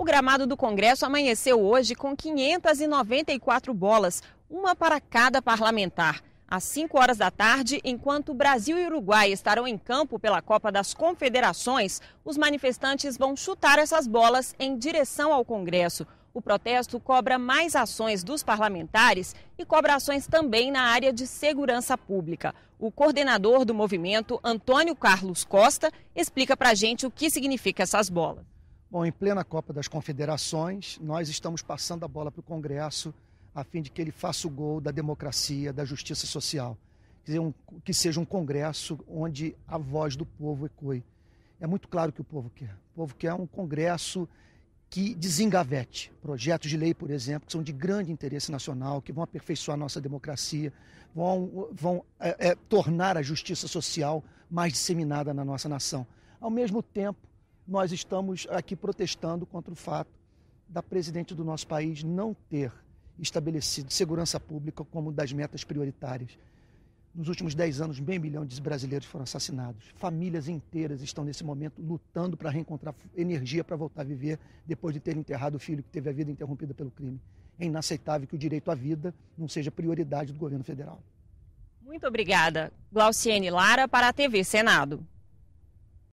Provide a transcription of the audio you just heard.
O gramado do Congresso amanheceu hoje com 594 bolas, uma para cada parlamentar. Às 5 horas da tarde, enquanto Brasil e Uruguai estarão em campo pela Copa das Confederações, os manifestantes vão chutar essas bolas em direção ao Congresso. O protesto cobra mais ações dos parlamentares e cobra ações também na área de segurança pública. O coordenador do movimento, Antônio Carlos Costa, explica para a gente o que significa essas bolas. Bom, em plena Copa das Confederações, nós estamos passando a bola para o Congresso a fim de que ele faça o gol da democracia, da justiça social. Quer dizer, um, que seja um Congresso onde a voz do povo ecoe. É muito claro que o povo quer. O povo quer um Congresso que desengavete projetos de lei, por exemplo, que são de grande interesse nacional, que vão aperfeiçoar nossa democracia, vão, vão é, é, tornar a justiça social mais disseminada na nossa nação. Ao mesmo tempo, nós estamos aqui protestando contra o fato da presidente do nosso país não ter estabelecido segurança pública como das metas prioritárias. Nos últimos 10 anos, meio milhão de brasileiros foram assassinados. Famílias inteiras estão, nesse momento, lutando para reencontrar energia para voltar a viver depois de ter enterrado o filho que teve a vida interrompida pelo crime. É inaceitável que o direito à vida não seja prioridade do governo federal. Muito obrigada. Glauciene Lara, para a TV Senado.